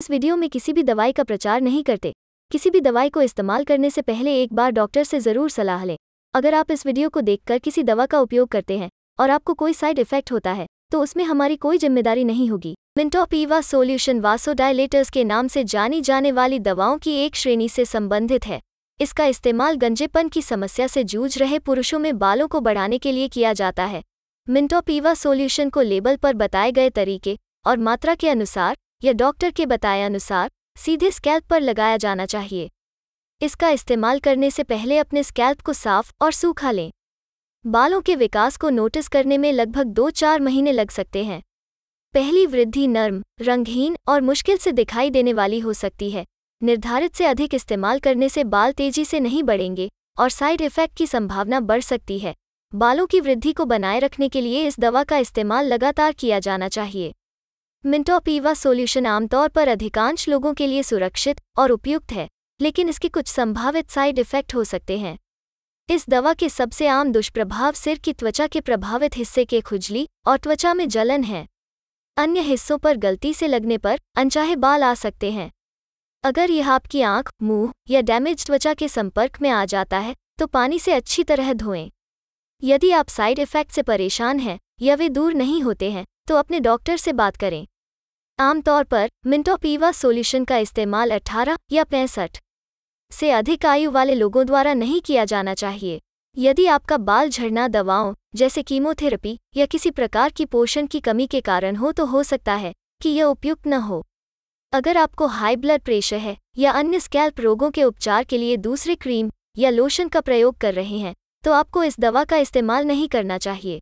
इस वीडियो में किसी भी दवाई का प्रचार नहीं करते किसी भी दवाई को इस्तेमाल करने से पहले एक बार डॉक्टर से ज़रूर सलाह लें अगर आप इस वीडियो को देखकर किसी दवा का उपयोग करते हैं और आपको कोई साइड इफेक्ट होता है तो उसमें हमारी कोई जिम्मेदारी नहीं होगी मिंटोपीवा सोल्यूशन वासोडायलेटर्स के नाम से जानी जाने वाली दवाओं की एक श्रेणी से संबंधित है इसका इस्तेमाल गंजेपन की समस्या से जूझ रहे पुरुषों में बालों को बढ़ाने के लिए किया जाता है मिंटोपीवा सोल्यूशन को लेबल पर बताए गए तरीके और मात्रा के अनुसार या डॉक्टर के बताए अनुसार सीधे स्कैल्प पर लगाया जाना चाहिए इसका इस्तेमाल करने से पहले अपने स्कैल्प को साफ और सूखा लें बालों के विकास को नोटिस करने में लगभग दो चार महीने लग सकते हैं पहली वृद्धि नर्म रंगहीन और मुश्किल से दिखाई देने वाली हो सकती है निर्धारित से अधिक इस्तेमाल करने से बाल तेजी से नहीं बढ़ेंगे और साइड इफेक्ट की संभावना बढ़ सकती है बालों की वृद्धि को बनाए रखने के लिए इस दवा का इस्तेमाल लगातार किया जाना चाहिए मिंटोपीवा सॉल्यूशन आमतौर पर अधिकांश लोगों के लिए सुरक्षित और उपयुक्त है लेकिन इसके कुछ संभावित साइड इफेक्ट हो सकते हैं इस दवा के सबसे आम दुष्प्रभाव सिर की त्वचा के प्रभावित हिस्से के खुजली और त्वचा में जलन है अन्य हिस्सों पर गलती से लगने पर अनचाहे बाल आ सकते हैं अगर यह आपकी आंख, मुंह या डैमेज त्वचा के संपर्क में आ जाता है तो पानी से अच्छी तरह धोएं यदि आप साइड इफेक्ट से परेशान हैं या वे दूर नहीं होते हैं तो अपने डॉक्टर से बात करें आमतौर पर मिंटोपीवा सॉल्यूशन का इस्तेमाल 18 या पैंसठ से अधिक आयु वाले लोगों द्वारा नहीं किया जाना चाहिए यदि आपका बाल झड़ना दवाओं जैसे कीमोथेरेपी या किसी प्रकार की पोषण की कमी के कारण हो तो हो सकता है कि यह उपयुक्त न हो अगर आपको हाई ब्लड प्रेशर है या अन्य स्कैल्प रोगों के उपचार के लिए दूसरे क्रीम या लोशन का प्रयोग कर रहे हैं तो आपको इस दवा का इस्तेमाल नहीं करना चाहिए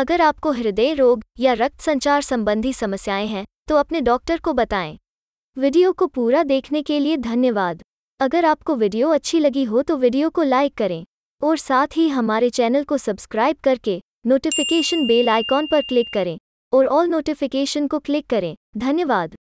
अगर आपको हृदय रोग या रक्त संचार संबंधी समस्याएं हैं तो अपने डॉक्टर को बताएं वीडियो को पूरा देखने के लिए धन्यवाद अगर आपको वीडियो अच्छी लगी हो तो वीडियो को लाइक करें और साथ ही हमारे चैनल को सब्सक्राइब करके नोटिफिकेशन बेल आइकॉन पर क्लिक करें और ऑल नोटिफिकेशन को क्लिक करें धन्यवाद